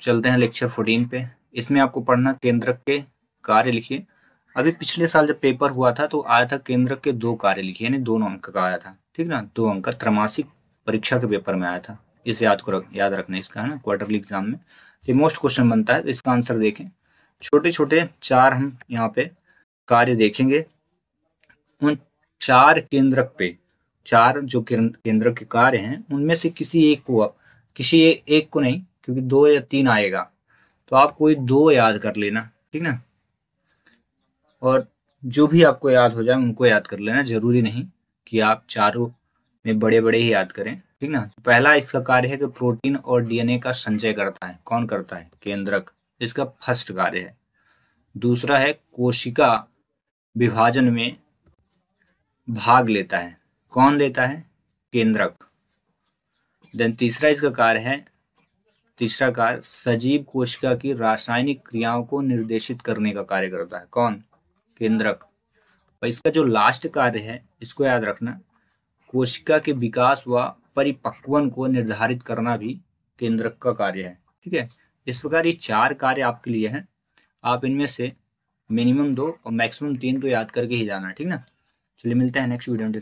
चलते हैं lecture fourteen पे इसमें आपको पढ़ना केंद्रक के कार्य लिखिए अभी पिछले साल जब पेपर हुआ था तो आया था केंद्रक के दो कार्य लिखिए यानी दोनों अंक का आया था ठीक ना दो अंक का त्रमासिक परीक्षा के पेपर में आया था इसे याद को रख, याद रखना इसका है ना क्वार्टरली एग्जाम में तो ये मोस्ट क्वेश्चन बनता है तो इसका आंसर देखें छोटे छोटे चार हम यहाँ पे कार्य देखेंगे उन चार केंद्रक पे चार जो केंद्र के कार्य हैं उनमें से किसी एक को किसी एक को नहीं क्योंकि दो या तीन आएगा तो आप कोई दो याद कर लेना ठीक ना और जो भी आपको याद हो जाए उनको याद कर लेना जरूरी नहीं कि आप चारों में बड़े बड़े ही याद करें ठीक ना पहला इसका कार्य है कि प्रोटीन और डीएनए का संचय करता है कौन करता है केंद्रक इसका फर्स्ट कार्य है दूसरा है कोशिका विभाजन में भाग लेता है कौन लेता है केंद्रक देन तीसरा इसका कार्य है तीसरा कार्य सजीव कोशिका की रासायनिक क्रियाओं को निर्देशित करने का कार्य करता है कौन केंद्रक और इसका जो लास्ट कार्य है इसको याद रखना कोशिका के विकास व परिपक्वन को निर्धारित करना भी केंद्रक का कार्य है ठीक है इस प्रकार ये चार कार्य आपके लिए हैं आप इनमें से मिनिमम दो और मैक्सिमम तीन तो याद करके ही जाना है ठीक ना चलिए मिलते हैं नेक्स्ट वीडियो में